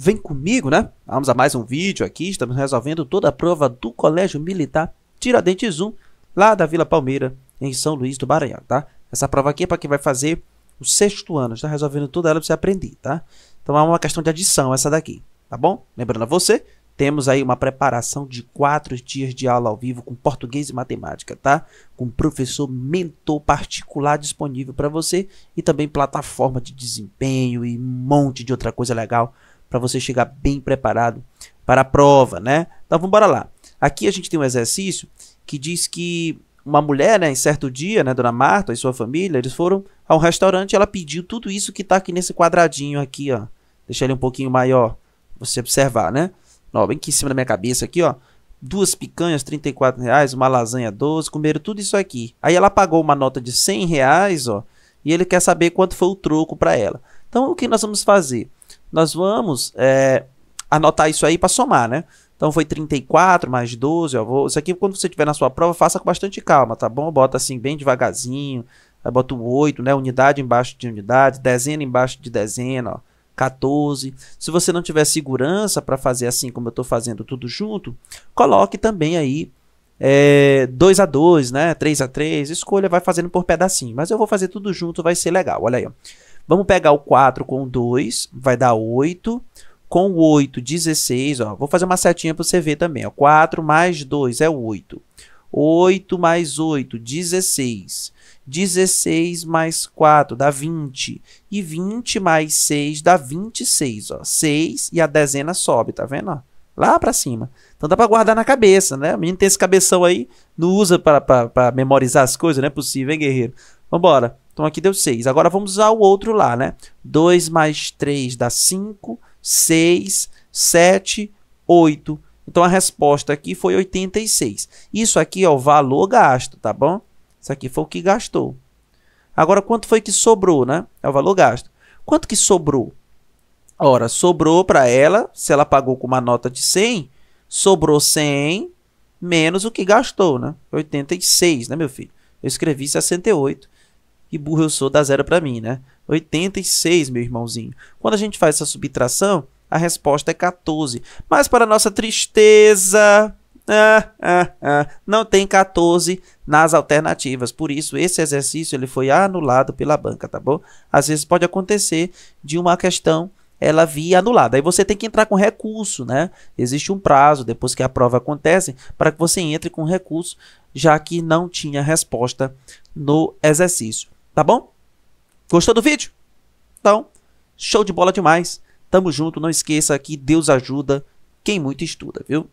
Vem comigo, né? Vamos a mais um vídeo aqui. Estamos resolvendo toda a prova do Colégio Militar Tiradentes 1, lá da Vila Palmeira, em São Luís do Maranhão, tá? Essa prova aqui é para quem vai fazer o sexto ano. Está resolvendo toda ela para você aprender, tá? Então é uma questão de adição essa daqui, tá bom? Lembrando a você, temos aí uma preparação de quatro dias de aula ao vivo com português e matemática, tá? Com um professor mentor particular disponível para você e também plataforma de desempenho e um monte de outra coisa legal para você chegar bem preparado para a prova, né? Então vamos bora lá. Aqui a gente tem um exercício que diz que uma mulher, né, em certo dia, né, Dona Marta e sua família, eles foram a um restaurante, ela pediu tudo isso que está aqui nesse quadradinho aqui, ó. Deixa ele um pouquinho maior, você observar, né? Ó, bem aqui em cima da minha cabeça aqui, ó. Duas picanhas, 34 reais, uma lasanha 12, comeram tudo isso aqui. Aí ela pagou uma nota de 100 reais, ó, e ele quer saber quanto foi o troco para ela. Então, o que nós vamos fazer? nós vamos é, anotar isso aí para somar, né? Então foi 34 mais 12, ó, vou, isso aqui quando você tiver na sua prova, faça com bastante calma, tá bom? Bota assim bem devagarzinho, aí bota um 8, né? Unidade embaixo de unidade, dezena embaixo de dezena, ó. 14. Se você não tiver segurança para fazer assim como eu estou fazendo tudo junto, coloque também aí é, 2 a 2 né? 3 a 3 escolha, vai fazendo por pedacinho. Mas eu vou fazer tudo junto, vai ser legal. Olha aí, ó. Vamos pegar o 4 com 2, vai dar 8. Com 8, 16. Ó, vou fazer uma setinha para você ver também. Ó, 4 mais 2 é 8. 8 mais 8, 16. 16 mais 4 dá 20. E 20 mais 6 dá 26. Ó. 6 e a dezena sobe, tá vendo? Ó? Lá para cima. Então dá para guardar na cabeça, né? O menino tem esse cabeção aí, não usa para memorizar as coisas, não é possível, hein, guerreiro? Vambora. Então aqui deu 6. Agora vamos usar o outro lá, né? 2 mais 3 dá 5, 6, 7, 8. Então a resposta aqui foi 86. Isso aqui é o valor gasto, tá bom? Isso aqui foi o que gastou. Agora quanto foi que sobrou, né? É o valor gasto. Quanto que sobrou? Ora, sobrou para ela, se ela pagou com uma nota de 100, sobrou 100 menos o que gastou, né? 86, né, meu filho? Eu escrevi 68. E burro eu sou, dá zero para mim, né? 86, meu irmãozinho. Quando a gente faz essa subtração, a resposta é 14. Mas para nossa tristeza, ah, ah, ah, não tem 14 nas alternativas. Por isso, esse exercício ele foi anulado pela banca, tá bom? Às vezes pode acontecer de uma questão ela via anulada. Aí você tem que entrar com recurso, né? Existe um prazo depois que a prova acontece para que você entre com recurso, já que não tinha resposta no exercício. Tá bom? Gostou do vídeo? Então, show de bola demais. Tamo junto, não esqueça que Deus ajuda quem muito estuda, viu?